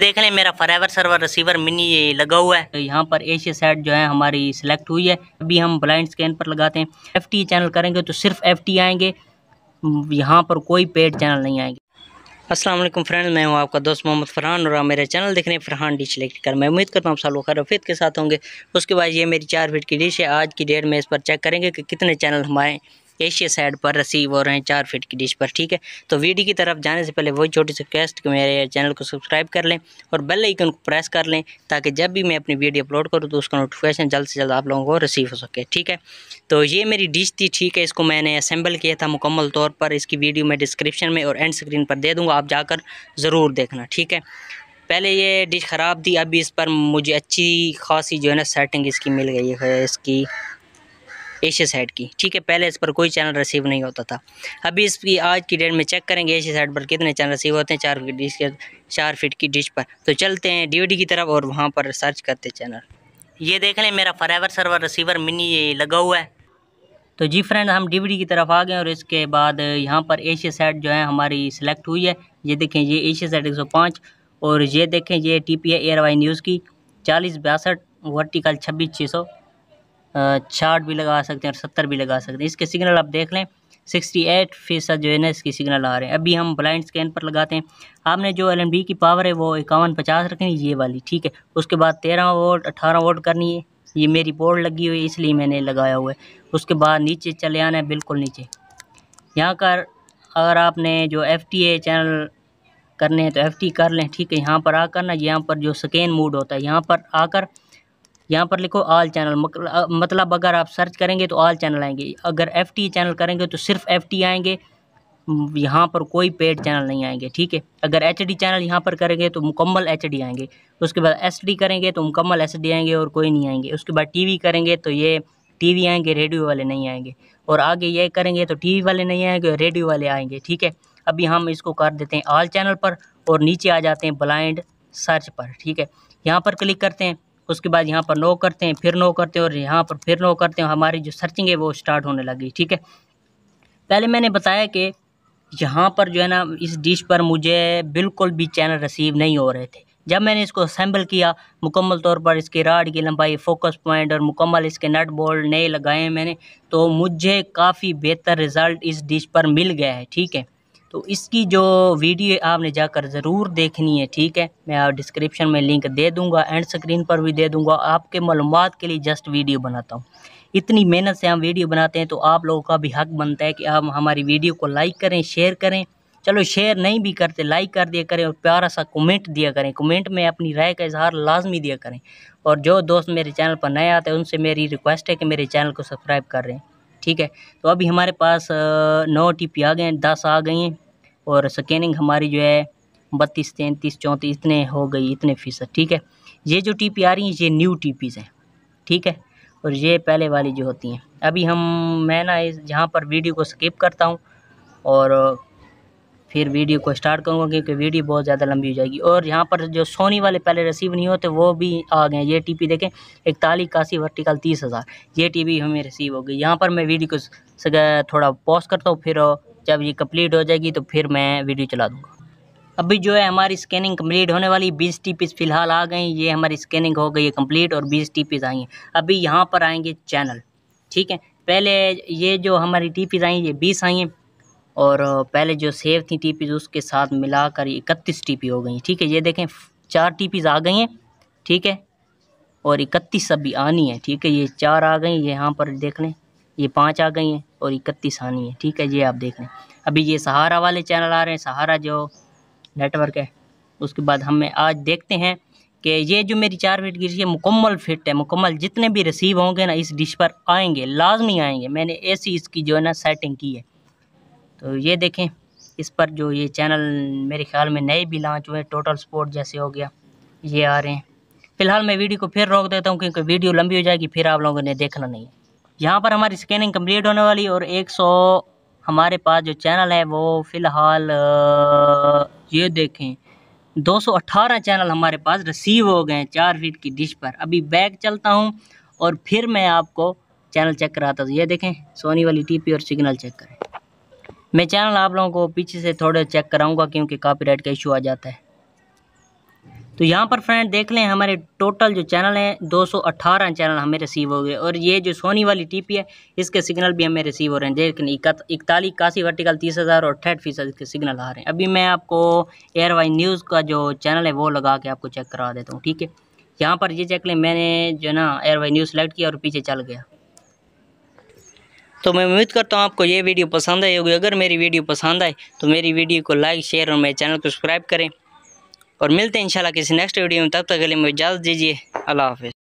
देख लें मेरा फॉरएवर सर्वर रिसीवर मिनी लगा हुआ है तो यहाँ पर एशिया सेट जो है हमारी सिलेक्ट हुई है अभी हम ब्लाइंड स्कैन पर लगाते हैं एफ चैनल करेंगे तो सिर्फ एफ आएंगे यहाँ पर कोई पेड चैनल नहीं आएंगे असलम फ्रेंड मैं हूँ आपका दोस्त मोहम्मद फरहान और आप मेरे चैनल देख रहे हैं फरहान डिश सेलेक्ट कर मैं उम्मीद करता हूँ आप सालों खरफीत के साथ होंगे उसके बाद ये मेरी चार फीट की डिश है आज की डेट में इस पर चेक करेंगे कि कितने चैनल हमारे एशिया साइड पर रसीव हो रहे हैं चार फीट की डिश पर ठीक है तो वीडियो की तरफ जाने से पहले वही छोटी सी रिक्वेस्ट कि मेरे चैनल को सब्सक्राइब कर लें और बेल आइकन को प्रेस कर लें ताकि जब भी मैं अपनी वीडियो अपलोड करूँ तो उसका नोटिफिकेशन जल्द से जल्द आप लोगों को रिसीव हो सके ठीक है तो ये मेरी डिश थी ठीक है इसको मैंने असेंबल किया था मुकम्मल तौर पर इसकी वीडियो मैं डिस्क्रिप्शन में और एंड स्क्रीन पर दे दूँगा आप जाकर ज़रूर देखना ठीक है पहले ये डिश ख़राब थी अभी इस पर मुझे अच्छी खासी जो है ना सेटिंग इसकी मिल गई है इसकी एशिया साइड की ठीक है पहले इस पर कोई चैनल रिसीव नहीं होता था अभी इसकी आज की डेट में चेक करेंगे एशिया साइड पर कितने चैनल रिसीव होते हैं चार डिश के चार फीट की डिश पर तो चलते हैं डीवीडी की तरफ और वहाँ पर सर्च करते चैनल ये देख लें मेरा फॉरएवर सर्वर रिसीवर मिनी लगा हुआ है तो जी फ्रेंड हम डीवीडी की तरफ आ गए और इसके बाद यहाँ पर एशिया साइड जो है हमारी सिलेक्ट हुई है ये देखें ये एशिया साइड एक और ये देखें ये टी पी वाई न्यूज़ की चालीस बासठ वर्टिकल छब्बीस छः सौ छाठ भी लगा सकते हैं और सत्तर भी लगा सकते हैं इसके सिग्नल आप देख लें सिक्सटी एट फीसद जो है ना इसकी सिग्नल आ रहे हैं अभी हम ब्लाइंड स्कैन पर लगाते हैं आपने जो एल की पावर है वो इक्यावन पचास रखनी ये वाली ठीक है उसके बाद तेरह वोट अठारह वोट करनी है ये मेरी बोर्ड लगी हुई है इसलिए मैंने लगाया हुआ है उसके बाद नीचे चले आना है बिल्कुल नीचे यहाँ कर अगर आपने जो एफ चैनल करने हैं तो एफ कर लें ठीक है यहाँ पर आकर ना यहाँ पर जो स्कैन मूड होता है यहाँ पर आकर यहाँ पर लिखो ऑल चैनल मतलब अगर आप सर्च करेंगे तो ऑल चैनल आएंगे अगर एफ चैनल करेंगे तो सिर्फ एफ आएंगे यहाँ पर कोई पेड चैनल नहीं आएंगे ठीक है अगर एच चैनल यहाँ पर करेंगे तो मुकम्मल एच आएंगे उसके बाद एस करेंगे तो मुकम्मल एस आएंगे और कोई नहीं आएंगे उसके बाद टी करेंगे तो ये टीवी आएंगे रेडियो वाले नहीं आएंगे और आगे ये करेंगे तो टीवी वाले नहीं आएंगे और रेडियो वाले आएंगे ठीक है अभी हम इसको कर देते हैं ऑल चैनल पर और नीचे आ जाते हैं ब्लाइंड सर्च पर ठीक है यहाँ पर क्लिक करते हैं उसके बाद यहाँ पर नो करते हैं फिर नो करते हैं और यहाँ पर फिर नो करते हैं हमारी जो सर्चिंग है वो स्टार्ट होने लगी ठीक है पहले मैंने बताया कि यहाँ पर जो है ना इस डिश पर मुझे बिल्कुल भी चैनल रिसीव नहीं हो रहे थे जब मैंने इसको असेंबल किया मुकम्मल तौर पर इसके राड की लंबाई फोकस पॉइंट और मुकम्मल इसके नट बोल्ट नए लगाए हैं मैंने तो मुझे काफ़ी बेहतर रिज़ल्ट इस डिश पर मिल गया है ठीक है तो इसकी जो वीडियो आपने जाकर ज़रूर देखनी है ठीक है मैं आप डिस्क्रिप्शन में लिंक दे दूंगा एंड स्क्रीन पर भी दे दूंगा आपके मालूम के लिए जस्ट वीडियो बनाता हूँ इतनी मेहनत से हम वीडियो बनाते हैं तो आप लोगों का भी हक बनता है कि आप हमारी वीडियो को लाइक करें शेयर करें चलो शेयर नहीं भी करते लाइक कर दिया करें और प्यारा सा कमेंट दिया करें कमेंट में अपनी राय का इजहार लाजमी दिया करें और जो दोस्त मेरे चैनल पर नए आते हैं उनसे मेरी रिक्वेस्ट है कि मेरे चैनल को सब्सक्राइब कर रहे हैं ठीक है तो अभी हमारे पास नौ टी आ गए हैं दस आ गई हैं और स्कैनिंग हमारी जो है बत्तीस तैंतीस चौंतीस इतने हो गई इतने फीसद ठीक है ये जो टी आ रही हैं ये न्यू टी हैं ठीक है और ये पहले वाली जो होती हैं अभी हम मैं ना इस जहाँ पर वीडियो को स्किप करता हूँ और फिर वीडियो को स्टार्ट करूँगा क्योंकि वीडियो बहुत ज़्यादा लंबी हो जाएगी और यहाँ पर जो सोनी वाले पहले रिसीव नहीं होते वो भी आ गए ये टीपी देखें इकतालीस कासी वर्टिकल तीस हज़ार ये टीपी हमें रिसीव हो गई यहाँ पर मैं वीडियो को थोड़ा पॉज करता हूँ फिर जब ये कम्प्लीट हो जाएगी तो फिर मैं वीडियो चला दूँगा अभी जो है हमारी स्कैनिंग कंप्लीट होने वाली बीस टी पीस फिलहाल आ गई ये हमारी स्कैनिंग हो गई है कंप्लीट और बीस टी पीज आई हैं अभी यहाँ पर आएंगे चैनल ठीक है पहले ये जो हमारी टी पीज आई हैं ये बीस आई हैं और पहले जो सेव थी टी पीज उसके साथ मिलाकर इकतीस टी पी हो गई ठीक है ये देखें चार टी पीज आ गई हैं ठीक है और इकतीस अभी आनी है ठीक है ये चार आ गई यहाँ पर देख लें ये पाँच आ गई हैं और इकतीस आनी है ठीक है ये आप देख लें अभी ये सहारा वाले चैनल आ रहे हैं सहारा जो नेटवर्क है उसके बाद हमें आज देखते हैं कि ये जो मेरी चार फिट की ये मुकम्मल फिट है मुकम्मल जितने भी रिसीव होंगे ना इस डिश पर आएंगे लाजमी आएंगे मैंने ऐसी इसकी जो है ना सेटिंग की है तो ये देखें इस पर जो ये चैनल मेरे ख्याल में नए भी लॉन्च हुए टोटल स्पोर्ट जैसे हो गया ये आ रहे हैं फ़िलहाल मैं वीडियो को फिर रोक देता हूँ क्योंकि वीडियो लंबी हो जाएगी फिर आप लोगों ने देखना नहीं है यहाँ पर हमारी स्कैनिंग कंप्लीट होने वाली और 100 हमारे पास जो चैनल है वो फ़िलहाल ये देखें 218 चैनल हमारे पास रिसीव हो गए हैं चार फीट की डिश पर अभी बैग चलता हूँ और फिर मैं आपको चैनल चेक कराता हूँ ये देखें सोनी वाली टीपी और सिग्नल चेक करें मैं चैनल आप लोगों को पीछे से थोड़े चेक कराऊंगा क्योंकि कॉपीराइट का इशू आ जाता है तो यहाँ पर फ्रेंड देख लें हमारे टोटल जो चैनल हैं 218 चैनल हमें रिसीव हो गए और ये जो सोनी वाली टीपी है इसके सिग्नल भी हमें रिसीव हो रहे हैं देख लें इकतालीस इकासी वर्टिकल तीस हज़ार और अट्ठाठ फीसद के सिग्नल आ रहे हैं अभी मैं आपको एयर वाई न्यूज़ का जो चैनल है वो लगा के आपको चेक करा देता हूँ ठीक है यहाँ पर ये चेक लें मैंने जो ना एयर वाई न्यूज़ सेलेक्ट किया और पीछे चल गया तो मैं उम्मीद करता हूँ आपको ये वीडियो पसंद आई होगी अगर मेरी वीडियो पसंद आए तो मेरी वीडियो को लाइक शेयर और मेरे चैनल को सब्सक्राइब करें और मिलते हैं इंशाल्लाह किसी नेक्स्ट वीडियो में तब तक के लिए मुझे इजाज़त दीजिए अल्लाह हाफिज़